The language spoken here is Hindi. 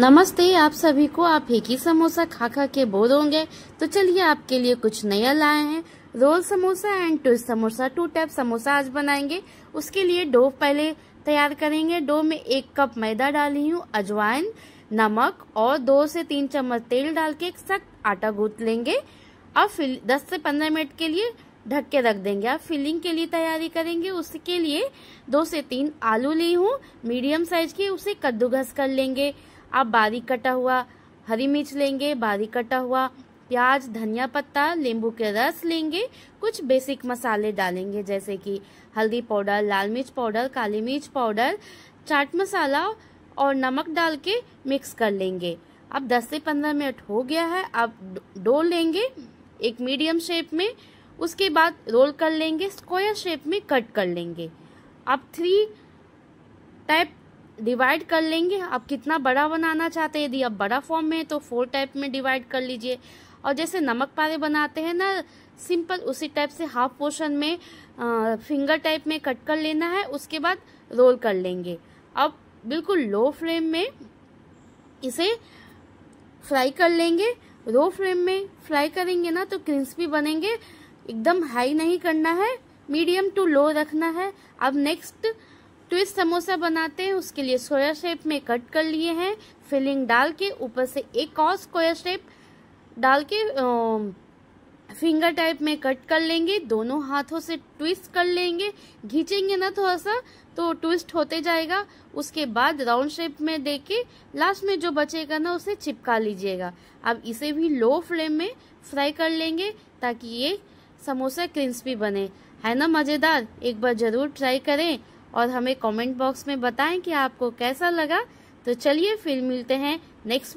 नमस्ते आप सभी को आप एक ही समोसा खा खा के बोर होंगे तो चलिए आपके लिए कुछ नया लाए हैं roll samosa and twist samosa two type samosa आज बनाएंगे उसके लिए डो पहले तैयार करेंगे डो में एक कप मैदा डाली हूँ अजवाइन नमक और दो से तीन चम्मच तेल डाल के एक सख्त आटा गूंद लेंगे अब फिल दस से पंद्रह मिनट के लिए ढक के रख देंगे आप फिलिंग के लिए तैयारी करेंगे उसके लिए दो से तीन आलू ली हूँ मीडियम साइज के उसे कद्दूकस कर लेंगे आप बारीक कटा हुआ हरी मिर्च लेंगे बारीक कटा हुआ प्याज धनिया पत्ता नींबू के रस लेंगे कुछ बेसिक मसाले डालेंगे जैसे कि हल्दी पाउडर लाल मिर्च पाउडर काली मिर्च पाउडर चाट मसाला और नमक डाल के मिक्स कर लेंगे अब 10 से 15 मिनट हो गया है आप डोल लेंगे एक मीडियम शेप में उसके बाद रोल कर लेंगे स्क्वायर शेप में कट कर लेंगे आप थ्री टाइप डिवाइड कर लेंगे आप कितना बड़ा बनाना चाहते हैं यदि आप बड़ा फॉर्म में तो फोर टाइप में डिवाइड कर लीजिए और जैसे नमक पारे बनाते हैं ना सिंपल उसी टाइप से हाफ पोर्शन में आ, फिंगर टाइप में कट कर लेना है उसके बाद रोल कर लेंगे अब बिल्कुल लो फ्लेम में इसे फ्राई कर लेंगे लो फ्लेम में फ्राई करेंगे ना तो क्रिस्पी बनेंगे एकदम हाई नहीं करना है मीडियम टू लो रखना है अब नेक्स्ट ट्विस्ट तो समोसा बनाते हैं उसके लिए सोया शेप में कट कर लिए हैं फिलिंग डाल के ऊपर से एक और स्कोया शेप डाल के फिंगर टाइप में कट कर लेंगे दोनों हाथों से ट्विस्ट कर लेंगे घींचेंगे ना थोड़ा सा तो ट्विस्ट होते जाएगा उसके बाद राउंड शेप में देके लास्ट में जो बचेगा ना उसे चिपका लीजिएगा अब इसे भी लो फ्लेम में फ्राई कर लेंगे ताकि ये समोसा क्रिस्पी बने है ना मज़ेदार एक बार ज़रूर ट्राई करें और हमें कमेंट बॉक्स में बताएं कि आपको कैसा लगा तो चलिए फिर मिलते हैं नेक्स्ट